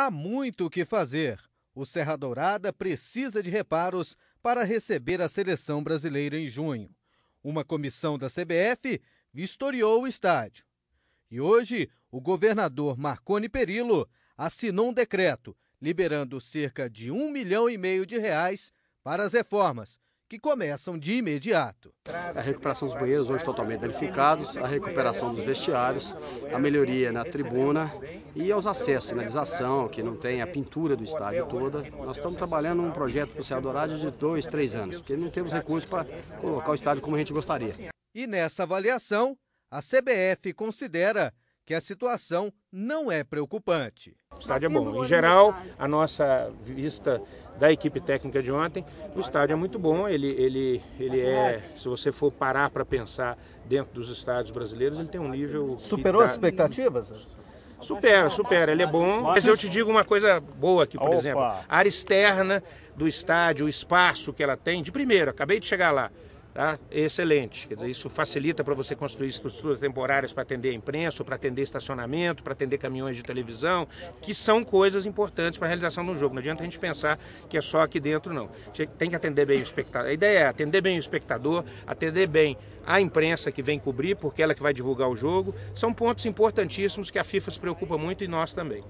Há muito o que fazer. O Serra Dourada precisa de reparos para receber a seleção brasileira em junho. Uma comissão da CBF vistoriou o estádio. E hoje, o governador Marconi Perillo assinou um decreto liberando cerca de um milhão e meio de reais para as reformas que começam de imediato. A recuperação dos banheiros hoje totalmente danificados, a recuperação dos vestiários, a melhoria na tribuna e aos acessos, sinalização, que não tem a pintura do estádio toda. Nós estamos trabalhando um projeto para o Céu Dourado de dois, três anos, porque não temos recursos para colocar o estádio como a gente gostaria. E nessa avaliação, a CBF considera que a situação não é preocupante. O estádio é bom. Em geral, a nossa vista da equipe técnica de ontem, o estádio é muito bom. Ele, ele, ele é, se você for parar para pensar dentro dos estádios brasileiros, ele tem um nível. Superou tá- as expectativas? Supera, supera, tá ele é bom. Mas eu te digo uma coisa boa aqui, por Opa. exemplo. A área externa do estádio, o espaço que ela tem, de primeiro, acabei de chegar lá tá? excelente. Quer dizer, isso facilita para você construir estruturas temporárias para atender a imprensa, para atender estacionamento, para atender caminhões de televisão, que são coisas importantes para a realização de um jogo. Não adianta a gente pensar que é só aqui dentro, não. Tem que atender bem o espectador. A ideia é atender bem o espectador, atender bem a imprensa que vem cobrir, porque é ela que vai divulgar o jogo. São pontos importantíssimos que a FIFA se preocupa muito e nós também.